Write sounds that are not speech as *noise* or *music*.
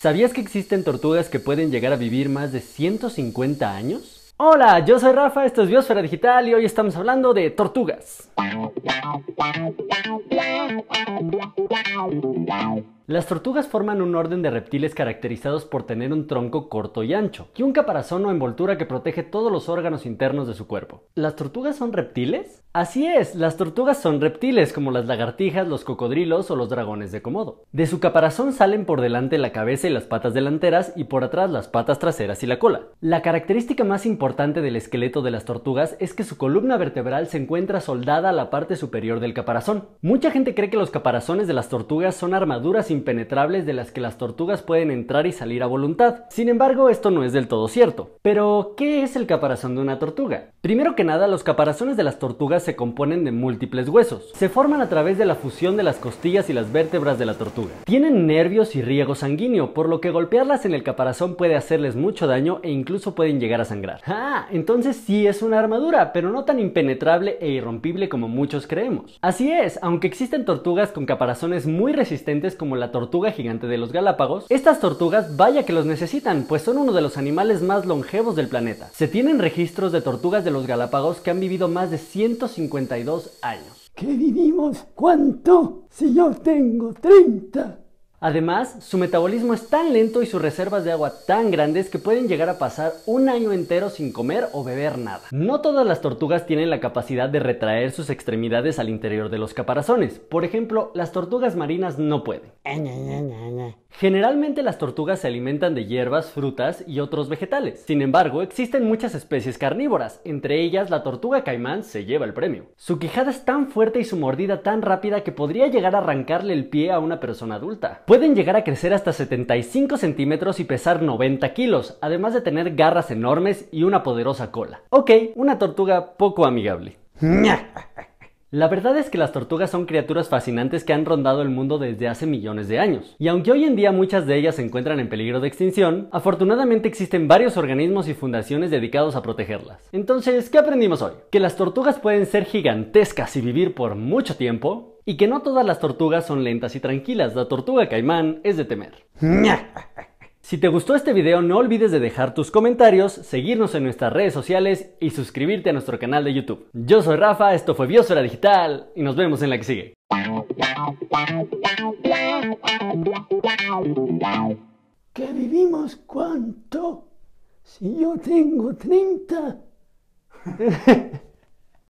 ¿Sabías que existen tortugas que pueden llegar a vivir más de 150 años? Hola, yo soy Rafa, esto es Biosfera Digital y hoy estamos hablando de tortugas. Las tortugas forman un orden de reptiles caracterizados por tener un tronco corto y ancho, y un caparazón o envoltura que protege todos los órganos internos de su cuerpo. ¿Las tortugas son reptiles? Así es, las tortugas son reptiles como las lagartijas, los cocodrilos o los dragones de comodo. De su caparazón salen por delante la cabeza y las patas delanteras y por atrás las patas traseras y la cola. La característica más importante del esqueleto de las tortugas es que su columna vertebral se encuentra soldada a la parte superior del caparazón. Mucha gente cree que los caparazones de las tortugas son armaduras impenetrables de las que las tortugas pueden entrar y salir a voluntad. Sin embargo, esto no es del todo cierto. Pero, ¿qué es el caparazón de una tortuga? Primero que nada, los caparazones de las tortugas se componen de múltiples huesos. Se forman a través de la fusión de las costillas y las vértebras de la tortuga. Tienen nervios y riego sanguíneo, por lo que golpearlas en el caparazón puede hacerles mucho daño e incluso pueden llegar a sangrar. Ah, entonces sí es una armadura, pero no tan impenetrable e irrompible como muchos creemos. Así es, aunque existen tortugas con caparazones muy resistentes como las tortuga gigante de los Galápagos, estas tortugas vaya que los necesitan, pues son uno de los animales más longevos del planeta. Se tienen registros de tortugas de los Galápagos que han vivido más de 152 años. ¿Qué vivimos? ¿Cuánto? Si yo tengo 30. Además, su metabolismo es tan lento y sus reservas de agua tan grandes que pueden llegar a pasar un año entero sin comer o beber nada. No todas las tortugas tienen la capacidad de retraer sus extremidades al interior de los caparazones. Por ejemplo, las tortugas marinas no pueden. Generalmente las tortugas se alimentan de hierbas, frutas y otros vegetales. Sin embargo, existen muchas especies carnívoras, entre ellas la tortuga caimán se lleva el premio. Su quijada es tan fuerte y su mordida tan rápida que podría llegar a arrancarle el pie a una persona adulta. Pueden llegar a crecer hasta 75 centímetros y pesar 90 kilos, además de tener garras enormes y una poderosa cola. Ok, una tortuga poco amigable. *laughs* *laughs* La verdad es que las tortugas son criaturas fascinantes que han rondado el mundo desde hace millones de años. Y aunque hoy en día muchas de ellas se encuentran en peligro de extinción, afortunadamente existen varios organismos y fundaciones dedicados a protegerlas. Entonces, ¿qué aprendimos hoy? Que las tortugas pueden ser gigantescas y vivir por mucho tiempo, y que no todas las tortugas son lentas y tranquilas. La tortuga caimán es de temer. *laughs* Si te gustó este video no olvides de dejar tus comentarios, seguirnos en nuestras redes sociales y suscribirte a nuestro canal de YouTube. Yo soy Rafa, esto fue Biosfera Digital y nos vemos en la que sigue. ¿Qué vivimos cuánto? Si yo tengo 30. *laughs*